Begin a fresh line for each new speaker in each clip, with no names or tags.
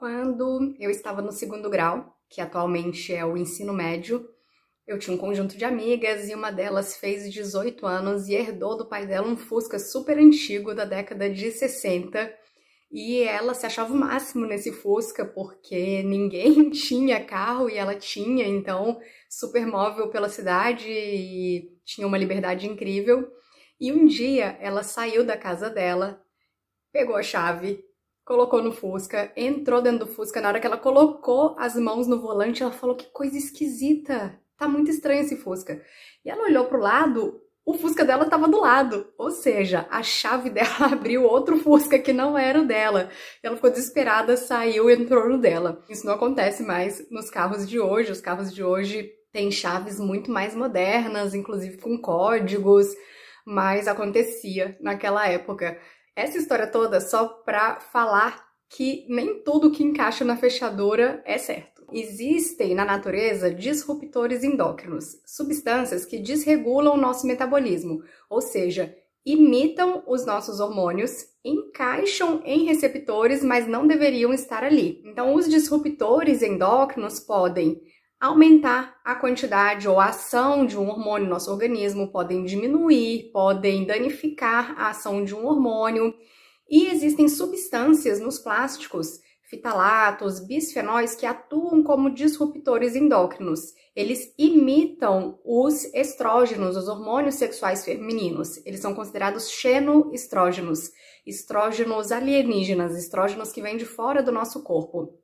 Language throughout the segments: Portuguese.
quando eu estava no segundo grau, que atualmente é o ensino médio, eu tinha um conjunto de amigas e uma delas fez 18 anos e herdou do pai dela um Fusca super antigo da década de 60. E ela se achava o máximo nesse Fusca porque ninguém tinha carro e ela tinha, então, super móvel pela cidade e tinha uma liberdade incrível. E um dia ela saiu da casa dela, pegou a chave colocou no Fusca, entrou dentro do Fusca. Na hora que ela colocou as mãos no volante, ela falou: Que coisa esquisita! Tá muito estranho esse Fusca. E ela olhou pro lado, o Fusca dela estava do lado, ou seja, a chave dela abriu outro Fusca que não era o dela. Ela ficou desesperada, saiu e entrou no dela. Isso não acontece mais nos carros de hoje. Os carros de hoje têm chaves muito mais modernas, inclusive com códigos, mas acontecia naquela época. Essa história toda só para falar que nem tudo que encaixa na fechadura é certo. Existem na natureza disruptores endócrinos, substâncias que desregulam o nosso metabolismo, ou seja, imitam os nossos hormônios, encaixam em receptores, mas não deveriam estar ali. Então, os disruptores endócrinos podem aumentar a quantidade ou a ação de um hormônio no nosso organismo, podem diminuir, podem danificar a ação de um hormônio. E existem substâncias nos plásticos, fitalatos, bisfenóis, que atuam como disruptores endócrinos. Eles imitam os estrógenos, os hormônios sexuais femininos. Eles são considerados xenoestrógenos, estrógenos alienígenas, estrógenos que vêm de fora do nosso corpo.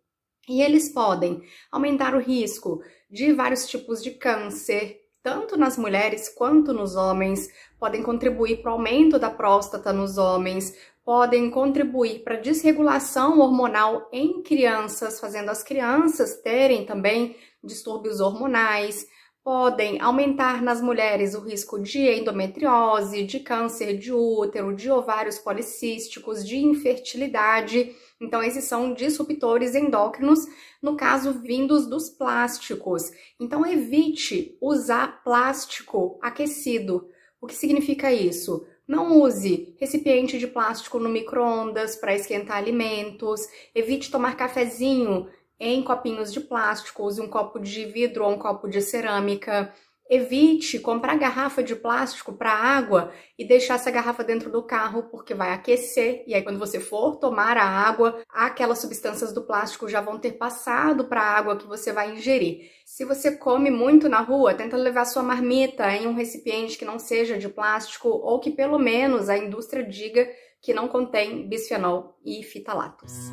E eles podem aumentar o risco de vários tipos de câncer, tanto nas mulheres quanto nos homens, podem contribuir para o aumento da próstata nos homens, podem contribuir para a desregulação hormonal em crianças, fazendo as crianças terem também distúrbios hormonais, podem aumentar nas mulheres o risco de endometriose, de câncer de útero, de ovários policísticos, de infertilidade. Então, esses são disruptores endócrinos, no caso, vindos dos plásticos. Então, evite usar plástico aquecido. O que significa isso? Não use recipiente de plástico no micro-ondas para esquentar alimentos. Evite tomar cafezinho em copinhos de plástico, use um copo de vidro ou um copo de cerâmica. Evite comprar garrafa de plástico para água e deixar essa garrafa dentro do carro, porque vai aquecer. E aí, quando você for tomar a água, aquelas substâncias do plástico já vão ter passado para a água que você vai ingerir. Se você come muito na rua, tenta levar sua marmita em um recipiente que não seja de plástico ou que pelo menos a indústria diga que não contém bisfenol e fitalatos.